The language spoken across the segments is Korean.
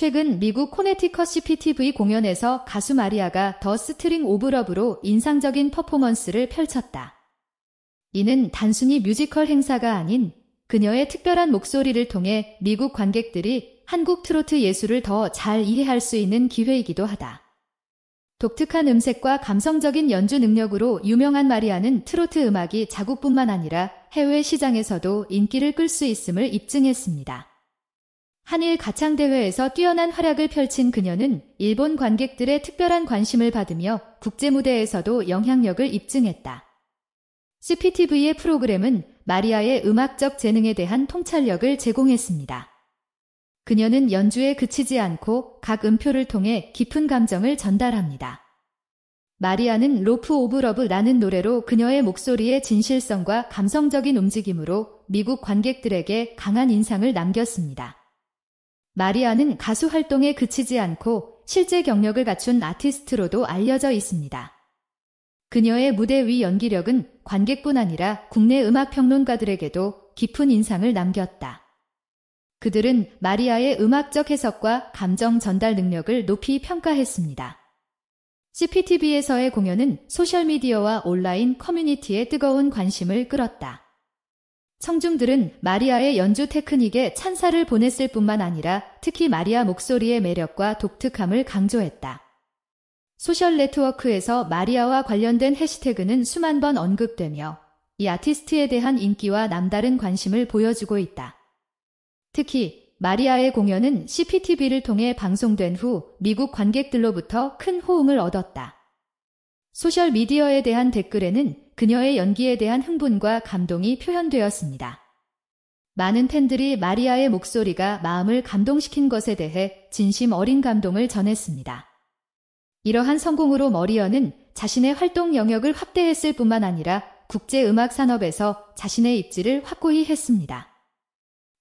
최근 미국 코네티컷 CPTV 공연에서 가수 마리아가 더 스트링 오브러브로 인상적인 퍼포먼스를 펼쳤다. 이는 단순히 뮤지컬 행사가 아닌 그녀의 특별한 목소리를 통해 미국 관객들이 한국 트로트 예술을 더 잘 이해할 수 있는 기회이기도 하다. 독특한 음색과 감성적인 연주 능력으로 유명한 마리아는 트로트 음악이 자국뿐만 아니라 해외 시장에서도 인기를 끌 수 있음을 입증했습니다. 한일 가창대회에서 뛰어난 활약을 펼친 그녀는 일본 관객들의 특별한 관심을 받으며 국제무대에서도 영향력을 입증했다. CPTV의 프로그램은 마리아의 음악적 재능에 대한 통찰력을 제공했습니다. 그녀는 연주에 그치지 않고 각 음표를 통해 깊은 감정을 전달합니다. 마리아는 로프 오브 러브라는 노래로 그녀의 목소리의 진실성과 감성적인 움직임으로 미국 관객들에게 강한 인상을 남겼습니다. 마리아는 가수 활동에 그치지 않고 실제 경력을 갖춘 아티스트로도 알려져 있습니다. 그녀의 무대 위 연기력은 관객뿐 아니라 국내 음악 평론가들에게도 깊은 인상을 남겼다. 그들은 마리아의 음악적 해석과 감정 전달 능력을 높이 평가했습니다. CPTV에서의 공연은 소셜미디어와 온라인 커뮤니티에 뜨거운 관심을 끌었다. 청중들은 마리아의 연주 테크닉에 찬사를 보냈을 뿐만 아니라 특히 마리아 목소리의 매력과 독특함을 강조했다. 소셜 네트워크에서 마리아와 관련된 해시태그는 수만 번 언급되며 이 아티스트에 대한 인기와 남다른 관심을 보여주고 있다. 특히 마리아의 공연은 CPTV를 통해 방송된 후 미국 관객들로부터 큰 호응을 얻었다. 소셜미디어에 대한 댓글에는 그녀의 연기에 대한 흥분과 감동이 표현되었습니다. 많은 팬들이 마리아의 목소리가 마음을 감동시킨 것에 대해 진심 어린 감동을 전했습니다. 이러한 성공으로 머리어는 자신의 활동 영역을 확대했을 뿐만 아니라 국제 음악 산업에서 자신의 입지를 확고히 했습니다.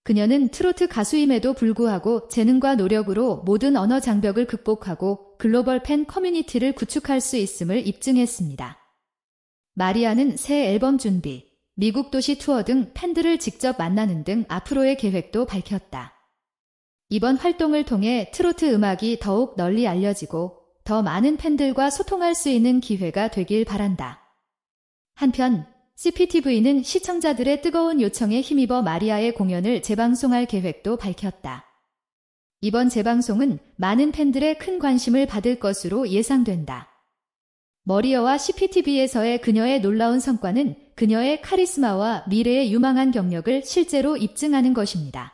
그녀는 트로트 가수임에도 불구하고 재능과 노력으로 모든 언어 장벽을 극복하고 글로벌 팬 커뮤니티를 구축할 수 있음을 입증했습니다. 마리아는 새 앨범 준비, 미국 도시 투어 등 팬들을 직접 만나는 등 앞으로의 계획도 밝혔다. 이번 활동을 통해 트로트 음악이 더욱 널리 알려지고 더 많은 팬들과 소통할 수 있는 기회가 되길 바란다. 한편 CPTV는 시청자들의 뜨거운 요청에 힘입어 마리아의 공연을 재방송할 계획도 밝혔다. 이번 재방송은 많은 팬들의 큰 관심을 받을 것으로 예상된다. 머리어와 CPTV에서의 그녀의 놀라운 성과는 그녀의 카리스마와 미래의 유망한 경력을 실제로 입증하는 것입니다.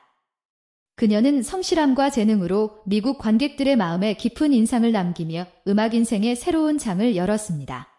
그녀는 성실함과 재능으로 미국 관객들의 마음에 깊은 인상을 남기며 음악 인생의 새로운 장을 열었습니다.